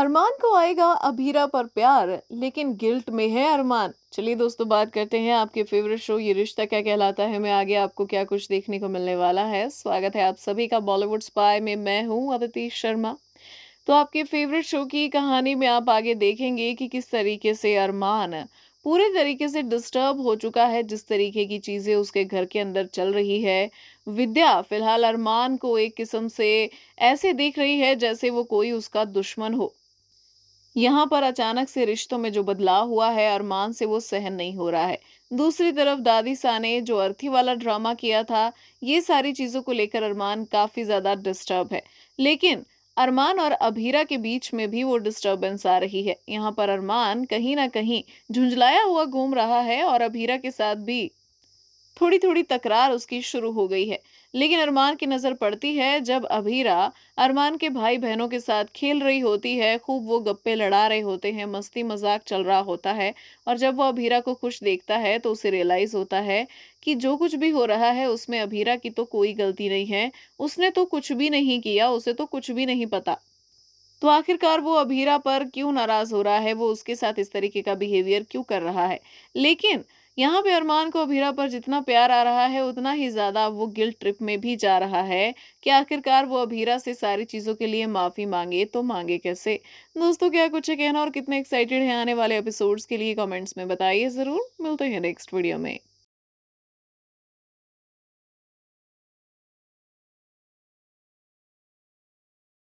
अरमान को आएगा अभीरा पर प्यार लेकिन गिल्ट में है अरमान चलिए दोस्तों बात करते हैं आपके फेवरेट शो ये रिश्ता क्या कहलाता है मैं आगे आपको क्या कुछ देखने को मिलने वाला है स्वागत है आप सभी का बॉलीवुड स्पाय में मैं हूँ अदिति शर्मा तो आपके फेवरेट शो की कहानी में आप आगे देखेंगे कि किस तरीके से अरमान पूरे तरीके से डिस्टर्ब हो चुका है जिस तरीके की चीज़ें उसके घर के अंदर चल रही है विद्या फिलहाल अरमान को एक किस्म से ऐसे देख रही है जैसे वो कोई उसका दुश्मन हो यहाँ पर अचानक से रिश्तों में जो बदलाव हुआ है अरमान से वो सहन नहीं हो रहा है दूसरी तरफ दादी सा ने जो अर्थी वाला ड्रामा किया था ये सारी चीज़ों को लेकर अरमान काफ़ी ज़्यादा डिस्टर्ब है लेकिन अरमान और अभीरा के बीच में भी वो डिस्टर्बेंस आ रही है यहाँ पर अरमान कहीं ना कहीं झुंझलाया हुआ घूम रहा है और अभीरा के साथ भी थोड़ी थोड़ी तकरार उसकी शुरू हो गई है लेकिन अरमान की नज़र पड़ती है जब अभीरा अरमान के भाई बहनों के साथ खेल रही होती है खूब वो गप्पे लड़ा रहे होते हैं मस्ती मजाक चल रहा होता है और जब वो अभीरा को खुश देखता है तो उसे रियलाइज़ होता है कि जो कुछ भी हो रहा है उसमें अभीरा की तो कोई गलती नहीं है उसने तो कुछ भी नहीं किया उसे तो कुछ भी नहीं पता तो आखिरकार वो अभीरा पर क्यों नाराज़ हो रहा है वो उसके साथ इस तरीके का बिहेवियर क्यों कर रहा है लेकिन यहाँ पे अरमान को अभीरा पर जितना प्यार आ रहा है उतना ही ज़्यादा वो गिल्ट ट्रिप में भी जा रहा है कि आखिरकार वो अभीरा से सारी चीज़ों के लिए माफ़ी मांगे तो मांगे कैसे दोस्तों क्या कुछ है कहना और कितने एक्साइटेड हैं आने वाले एपिसोड्स के लिए कमेंट्स में बताइए ज़रूर मिलते हैं नेक्स्ट वीडियो में